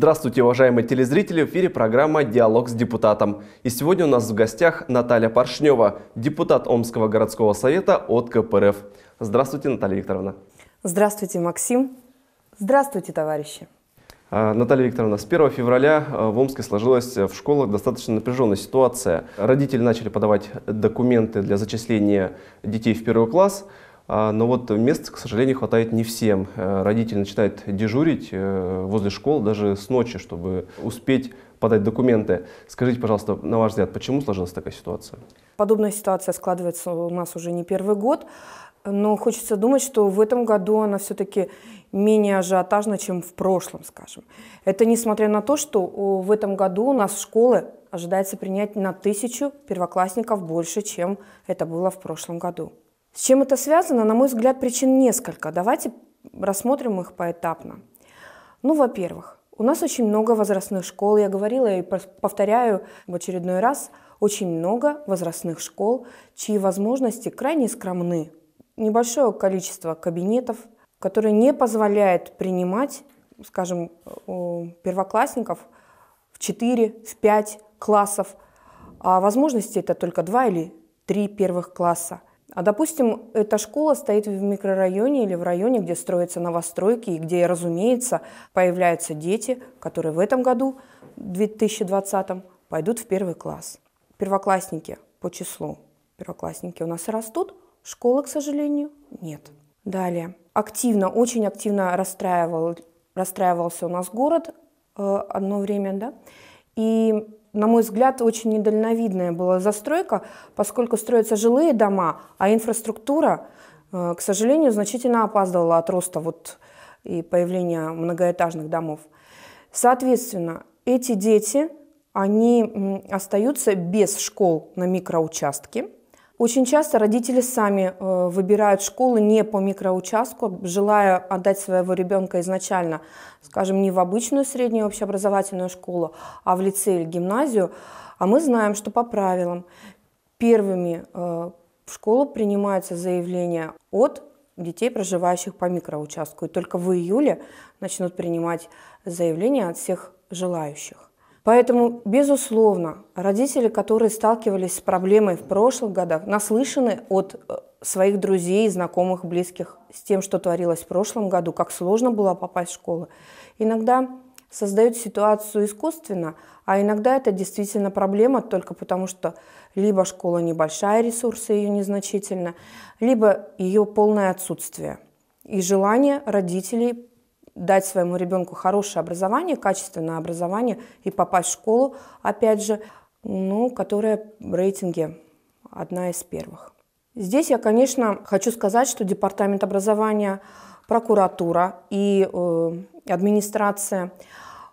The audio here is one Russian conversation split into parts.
Здравствуйте, уважаемые телезрители! В эфире программа «Диалог с депутатом». И сегодня у нас в гостях Наталья Паршнева, депутат Омского городского совета от КПРФ. Здравствуйте, Наталья Викторовна. Здравствуйте, Максим. Здравствуйте, товарищи. А, Наталья Викторовна, с 1 февраля э, в Омске сложилась э, в школах достаточно напряженная ситуация. Родители начали подавать документы для зачисления детей в первый класс – а, но вот места, к сожалению, хватает не всем. Э, родители начинают дежурить э, возле школ даже с ночи, чтобы успеть подать документы. Скажите, пожалуйста, на ваш взгляд, почему сложилась такая ситуация? Подобная ситуация складывается у нас уже не первый год, но хочется думать, что в этом году она все-таки менее ажиотажна, чем в прошлом, скажем. Это несмотря на то, что в этом году у нас школы ожидается принять на тысячу первоклассников больше, чем это было в прошлом году. С чем это связано? На мой взгляд, причин несколько. Давайте рассмотрим их поэтапно. Ну, во-первых, у нас очень много возрастных школ. Я говорила и повторяю в очередной раз, очень много возрастных школ, чьи возможности крайне скромны. Небольшое количество кабинетов, которые не позволяет принимать, скажем, первоклассников в 4, в 5 классов, а возможности это только 2 или 3 первых класса. А, допустим, эта школа стоит в микрорайоне или в районе, где строятся новостройки, и где, разумеется, появляются дети, которые в этом году, 2020, пойдут в первый класс. Первоклассники по числу. Первоклассники у нас и растут, школы, к сожалению, нет. Далее. Активно, очень активно расстраивал, расстраивался у нас город э, одно время, да, и на мой взгляд, очень недальновидная была застройка, поскольку строятся жилые дома, а инфраструктура, э, к сожалению, значительно опаздывала от роста вот и появления многоэтажных домов. Соответственно, эти дети, они остаются без школ на микроучастке – очень часто родители сами э, выбирают школы не по микроучастку, желая отдать своего ребенка изначально, скажем, не в обычную среднюю общеобразовательную школу, а в лицей или гимназию. А мы знаем, что по правилам первыми э, в школу принимаются заявления от детей, проживающих по микроучастку. И только в июле начнут принимать заявления от всех желающих. Поэтому, безусловно, родители, которые сталкивались с проблемой в прошлых годах, наслышаны от э, своих друзей, знакомых, близких с тем, что творилось в прошлом году, как сложно было попасть в школу. Иногда создают ситуацию искусственно, а иногда это действительно проблема только потому, что либо школа небольшая, ресурсы ее незначительно, либо ее полное отсутствие и желание родителей дать своему ребенку хорошее образование, качественное образование и попасть в школу, опять же, ну, которая в рейтинге одна из первых. Здесь я, конечно, хочу сказать, что Департамент образования, прокуратура и э, администрация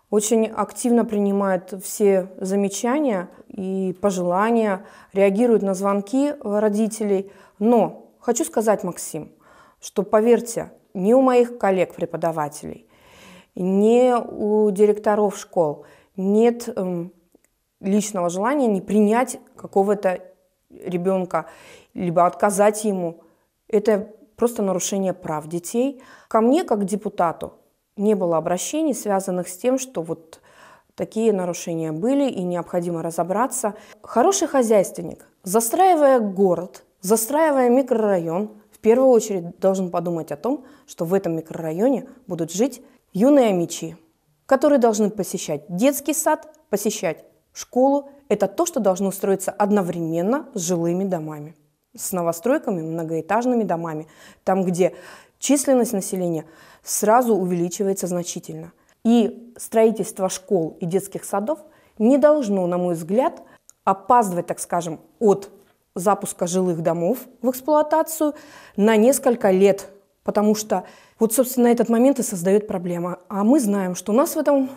очень активно принимают все замечания и пожелания, реагируют на звонки родителей. Но хочу сказать, Максим, что поверьте, ни у моих коллег-преподавателей, ни у директоров школ нет эм, личного желания не принять какого-то ребенка, либо отказать ему. Это просто нарушение прав детей. Ко мне, как депутату, не было обращений, связанных с тем, что вот такие нарушения были и необходимо разобраться. Хороший хозяйственник, застраивая город, застраивая микрорайон, первую очередь должен подумать о том, что в этом микрорайоне будут жить юные амичи, которые должны посещать детский сад, посещать школу. Это то, что должно строиться одновременно с жилыми домами, с новостройками, многоэтажными домами, там, где численность населения сразу увеличивается значительно. И строительство школ и детских садов не должно, на мой взгляд, опаздывать, так скажем, от запуска жилых домов в эксплуатацию на несколько лет, потому что вот, собственно, этот момент и создает проблема. А мы знаем, что у нас в этом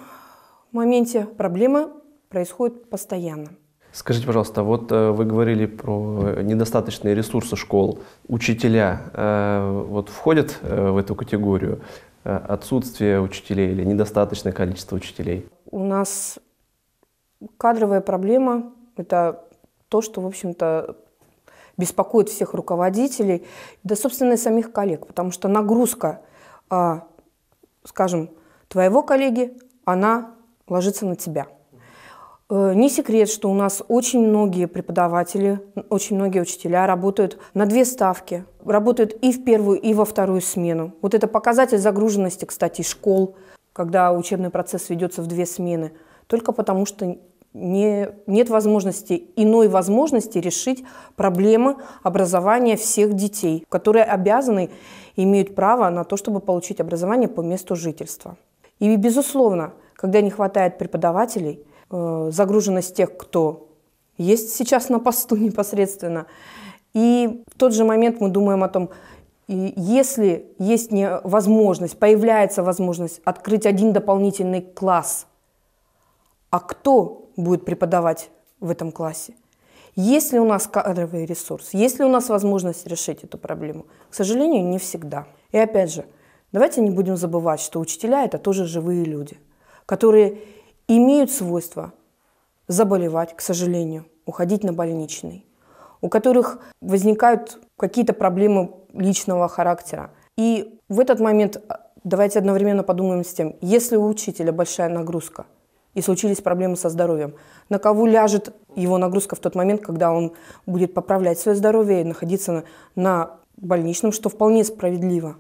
моменте проблемы происходят постоянно. Скажите, пожалуйста, вот э, вы говорили про недостаточные ресурсы школ. Учителя э, вот входят э, в эту категорию? Отсутствие учителей или недостаточное количество учителей? У нас кадровая проблема – это то, что, в общем-то, беспокоит всех руководителей, да, собственно, и самих коллег, потому что нагрузка, а, скажем, твоего коллеги, она ложится на тебя. Э, не секрет, что у нас очень многие преподаватели, очень многие учителя работают на две ставки. Работают и в первую, и во вторую смену. Вот это показатель загруженности, кстати, школ, когда учебный процесс ведется в две смены. Только потому, что не, нет возможности, иной возможности решить проблемы образования всех детей, которые обязаны и имеют право на то, чтобы получить образование по месту жительства. И, безусловно, когда не хватает преподавателей, э, загруженность тех, кто есть сейчас на посту непосредственно, и в тот же момент мы думаем о том, если есть возможность, появляется возможность открыть один дополнительный класс, а кто будет преподавать в этом классе. Есть ли у нас кадровый ресурс? Есть ли у нас возможность решить эту проблему? К сожалению, не всегда. И опять же, давайте не будем забывать, что учителя – это тоже живые люди, которые имеют свойство заболевать, к сожалению, уходить на больничный, у которых возникают какие-то проблемы личного характера. И в этот момент давайте одновременно подумаем с тем, если у учителя большая нагрузка – и случились проблемы со здоровьем. На кого ляжет его нагрузка в тот момент, когда он будет поправлять свое здоровье и находиться на, на больничном, что вполне справедливо.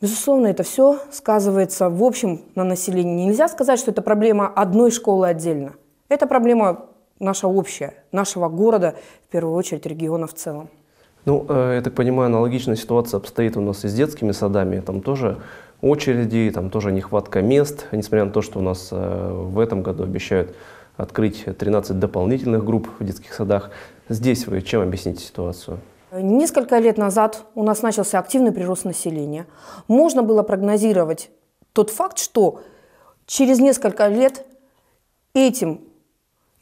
Безусловно, это все сказывается в общем на населении. Нельзя сказать, что это проблема одной школы отдельно. Это проблема наша общая, нашего города, в первую очередь региона в целом. Ну, э, я так понимаю, аналогичная ситуация обстоит у нас и с детскими садами. Там тоже очереди, там тоже нехватка мест, несмотря на то, что у нас э, в этом году обещают открыть 13 дополнительных групп в детских садах. Здесь вы чем объясните ситуацию? Несколько лет назад у нас начался активный прирост населения. Можно было прогнозировать тот факт, что через несколько лет этим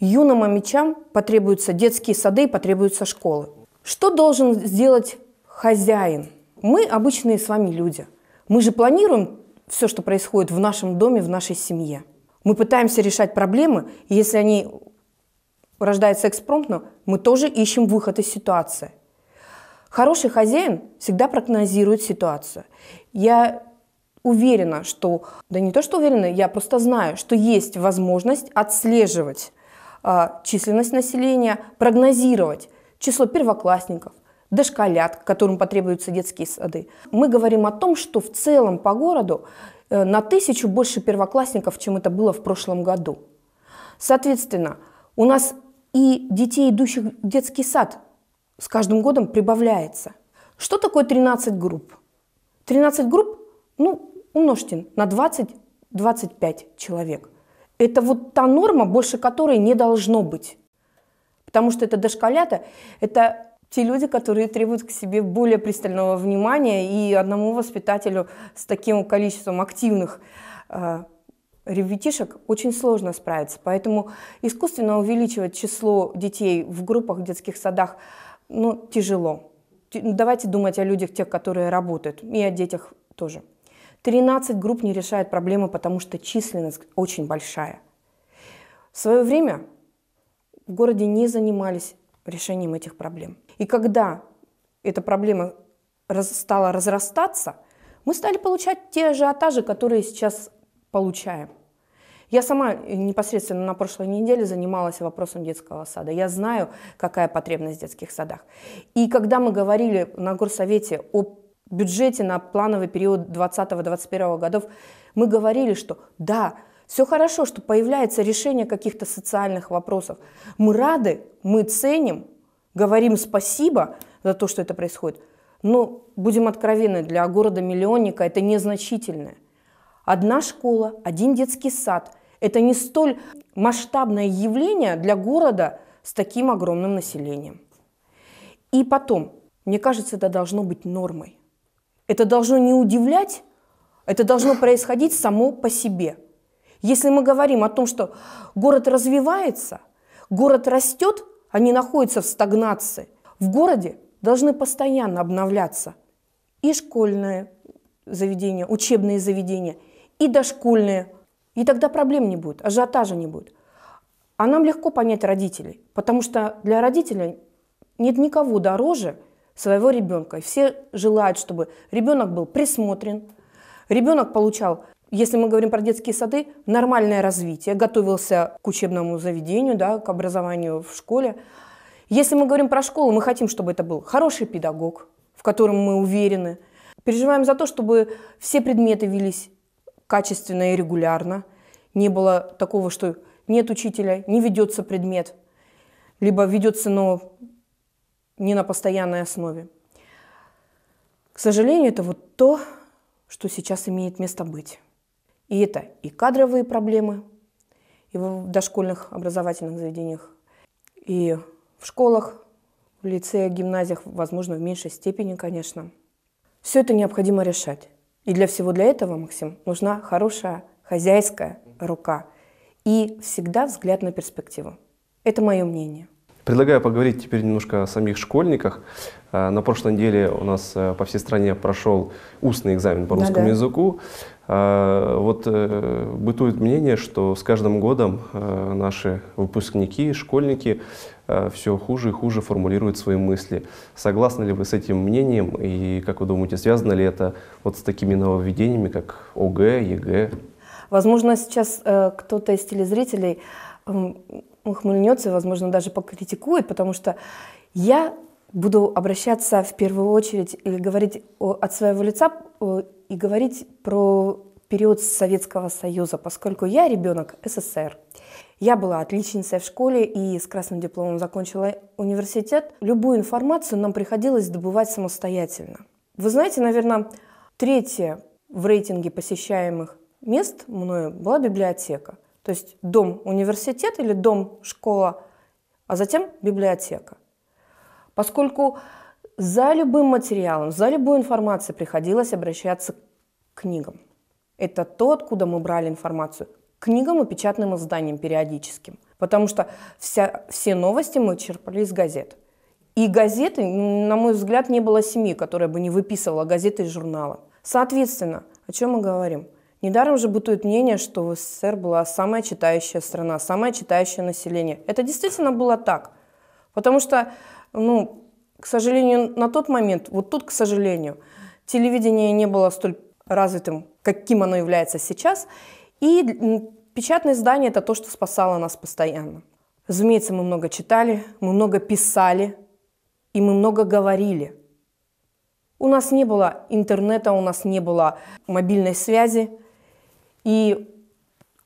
юным мамичам потребуются детские сады и потребуются школы. Что должен сделать хозяин? Мы обычные с вами люди – мы же планируем все, что происходит в нашем доме, в нашей семье. Мы пытаемся решать проблемы, и если они рождаются экспромтно, мы тоже ищем выход из ситуации. Хороший хозяин всегда прогнозирует ситуацию. Я уверена, что, да не то что уверена, я просто знаю, что есть возможность отслеживать э, численность населения, прогнозировать число первоклассников, дошколят, которым потребуются детские сады. Мы говорим о том, что в целом по городу э, на тысячу больше первоклассников, чем это было в прошлом году. Соответственно, у нас и детей, идущих в детский сад, с каждым годом прибавляется. Что такое 13 групп? 13 групп, ну, умножьте на 20-25 человек. Это вот та норма, больше которой не должно быть. Потому что это дошколята, это те люди, которые требуют к себе более пристального внимания, и одному воспитателю с таким количеством активных э, ребятишек очень сложно справиться. Поэтому искусственно увеличивать число детей в группах, в детских садах, ну, тяжело. Ну, давайте думать о людях, тех, которые работают, и о детях тоже. 13 групп не решает проблемы, потому что численность очень большая. В свое время в городе не занимались решением этих проблем. И когда эта проблема стала разрастаться, мы стали получать те ажиотажи, которые сейчас получаем. Я сама э, непосредственно на прошлой неделе занималась вопросом детского сада. Я знаю, какая потребность в детских садах. И когда мы говорили на горсовете о бюджете на плановый период 20-21 годов, мы говорили, что да, все хорошо, что появляется решение каких-то социальных вопросов. Мы рады, мы ценим, говорим спасибо за то, что это происходит, но будем откровенны, для города-миллионника это незначительное. Одна школа, один детский сад – это не столь масштабное явление для города с таким огромным населением. И потом, мне кажется, это должно быть нормой. Это должно не удивлять, это должно происходить само по себе. Если мы говорим о том, что город развивается, город растет, они находятся в стагнации. В городе должны постоянно обновляться и школьные заведения, учебные заведения, и дошкольные. И тогда проблем не будет, ажиотажа не будет. А нам легко понять родителей, потому что для родителя нет никого дороже своего ребенка. И все желают, чтобы ребенок был присмотрен, ребенок получал если мы говорим про детские сады, нормальное развитие, готовился к учебному заведению, да, к образованию в школе. Если мы говорим про школу, мы хотим, чтобы это был хороший педагог, в котором мы уверены. Переживаем за то, чтобы все предметы велись качественно и регулярно. Не было такого, что нет учителя, не ведется предмет, либо ведется, но не на постоянной основе. К сожалению, это вот то, что сейчас имеет место быть. И это и кадровые проблемы и в дошкольных образовательных заведениях, и в школах, в лицеях, гимназиях, возможно, в меньшей степени, конечно. Все это необходимо решать. И для всего для этого, Максим, нужна хорошая хозяйская рука и всегда взгляд на перспективу. Это мое мнение. Предлагаю поговорить теперь немножко о самих школьниках. А, на прошлой неделе у нас э, по всей стране прошел устный экзамен по русскому да -да. языку. А, вот э, бытует мнение, что с каждым годом э, наши выпускники, школьники все хуже и хуже формулируют свои мысли. Согласны ли вы с этим мнением и как вы думаете, связано ли это вот с такими нововведениями, как ОГЭ, ЕГЭ? Возможно, сейчас кто-то из телезрителей ухмыльнется, возможно, даже покритикует, потому что я буду обращаться в первую очередь и говорить от своего лица и говорить про период Советского Союза, поскольку я ребенок СССР. Я была отличницей в школе и с красным дипломом закончила университет. Любую информацию нам приходилось добывать самостоятельно. Вы знаете, наверное, третье в рейтинге посещаемых мест мною была библиотека. То есть дом университет или дом школа, а затем библиотека. Поскольку за любым материалом, за любой информацией приходилось обращаться к книгам. Это то, откуда мы брали информацию. книгам и печатным изданиям периодическим. Потому что вся, все новости мы черпали из газет. И газеты, на мой взгляд, не было семьи, которая бы не выписывала газеты и журналы. Соответственно, о чем мы говорим – Недаром же бытует мнение, что в СССР была самая читающая страна, самое читающее население. Это действительно было так. Потому что, ну, к сожалению, на тот момент, вот тут, к сожалению, телевидение не было столь развитым, каким оно является сейчас. И печатное издание – это то, что спасало нас постоянно. Разумеется, мы много читали, мы много писали, и мы много говорили. У нас не было интернета, у нас не было мобильной связи – и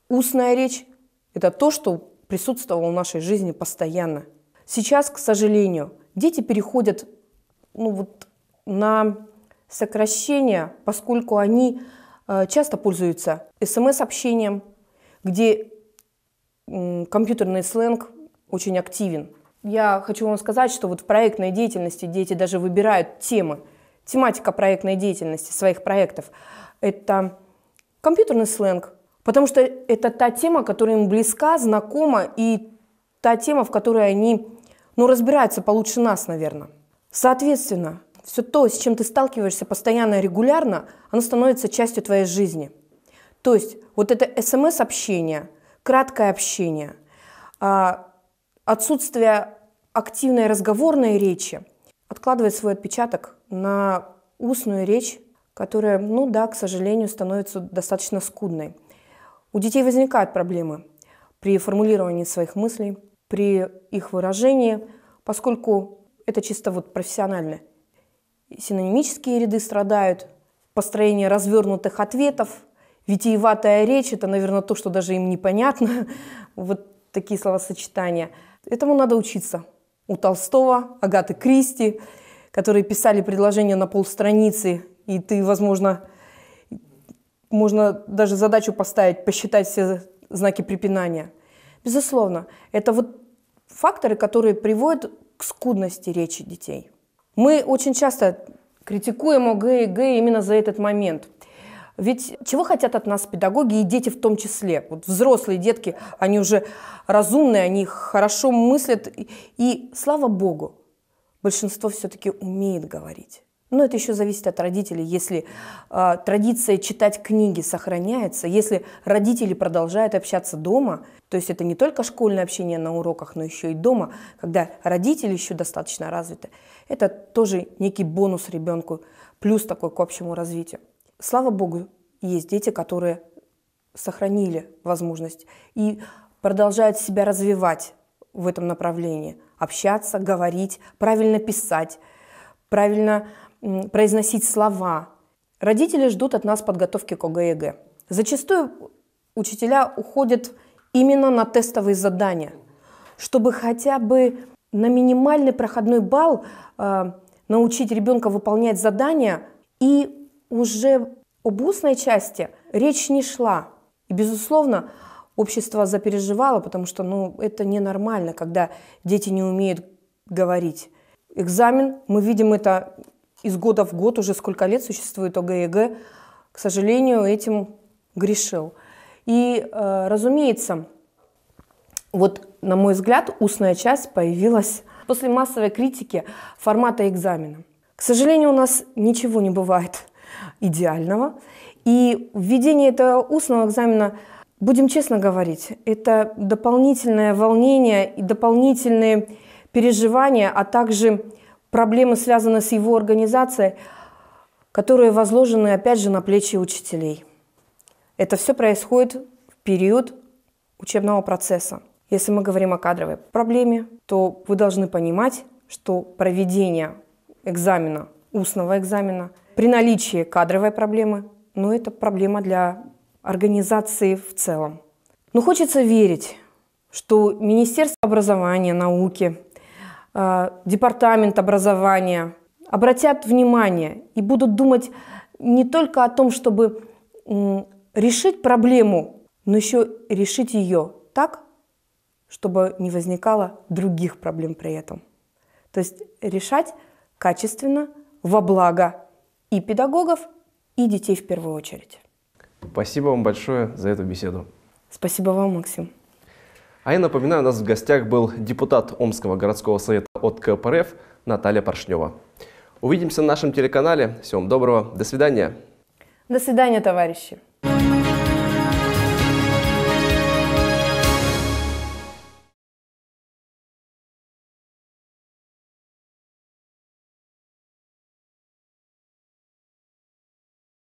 устная речь – это то, что присутствовало в нашей жизни постоянно. Сейчас, к сожалению, дети переходят ну, вот, на сокращение, поскольку они э, часто пользуются смс-общением, где э, компьютерный сленг очень активен. Я хочу вам сказать, что вот в проектной деятельности дети даже выбирают темы. Тематика проектной деятельности, своих проектов – это компьютерный сленг. Потому что это та тема, которая им близка, знакома, и та тема, в которой они ну, разбираются получше нас, наверное. Соответственно, все то, с чем ты сталкиваешься постоянно и регулярно, оно становится частью твоей жизни. То есть вот это смс-общение, краткое общение, а, отсутствие активной разговорной речи откладывает свой отпечаток на устную речь которая, ну да, к сожалению, становится достаточно скудной. У детей возникают проблемы при формулировании своих мыслей, при их выражении, поскольку это чисто вот профессионально. Синонимические ряды страдают, построение развернутых ответов, витиеватая речь – это, наверное, то, что даже им непонятно, вот такие словосочетания. Этому надо учиться. У Толстого, Агаты Кристи, которые писали предложения на полстраницы и ты, возможно, можно даже задачу поставить, посчитать все знаки препинания. Безусловно, это вот факторы, которые приводят к скудности речи детей. Мы очень часто критикуем ОГЭ и ГЭ именно за этот момент. Ведь чего хотят от нас педагоги и дети в том числе? Вот взрослые детки, они уже разумные, они хорошо мыслят. И, и слава богу, большинство все-таки умеет говорить. Но ну, это еще зависит от родителей. Если э, традиция читать книги сохраняется, если родители продолжают общаться дома, то есть это не только школьное общение на уроках, но еще и дома, когда родители еще достаточно развиты, это тоже некий бонус ребенку, плюс такой к общему развитию. Слава богу, есть дети, которые сохранили возможность и продолжают себя развивать в этом направлении, общаться, говорить, правильно писать, правильно произносить слова. Родители ждут от нас подготовки к ОГЭ Зачастую учителя уходят именно на тестовые задания, чтобы хотя бы на минимальный проходной балл э, научить ребенка выполнять задания. И уже об устной части речь не шла. И, безусловно, общество запереживало, потому что ну, это ненормально, когда дети не умеют говорить. Экзамен, мы видим это из года в год, уже сколько лет существует ОГЭГ, к сожалению, этим грешил. И, э, разумеется, вот, на мой взгляд, устная часть появилась после массовой критики формата экзамена. К сожалению, у нас ничего не бывает идеального. И введение этого устного экзамена, будем честно говорить, это дополнительное волнение и дополнительные переживания, а также проблемы связанные с его организацией, которые возложены, опять же, на плечи учителей. Это все происходит в период учебного процесса. Если мы говорим о кадровой проблеме, то вы должны понимать, что проведение экзамена, устного экзамена, при наличии кадровой проблемы, ну, это проблема для организации в целом. Но хочется верить, что Министерство образования, науки, Э, департамент образования обратят внимание и будут думать не только о том, чтобы решить проблему, но еще решить ее так, чтобы не возникало других проблем при этом. То есть решать качественно, во благо и педагогов, и детей в первую очередь. Спасибо вам большое за эту беседу. Спасибо вам, Максим. А я напоминаю, у нас в гостях был депутат Омского городского совета от КПРФ Наталья Поршнева. Увидимся на нашем телеканале. Всем доброго. До свидания. До свидания, товарищи.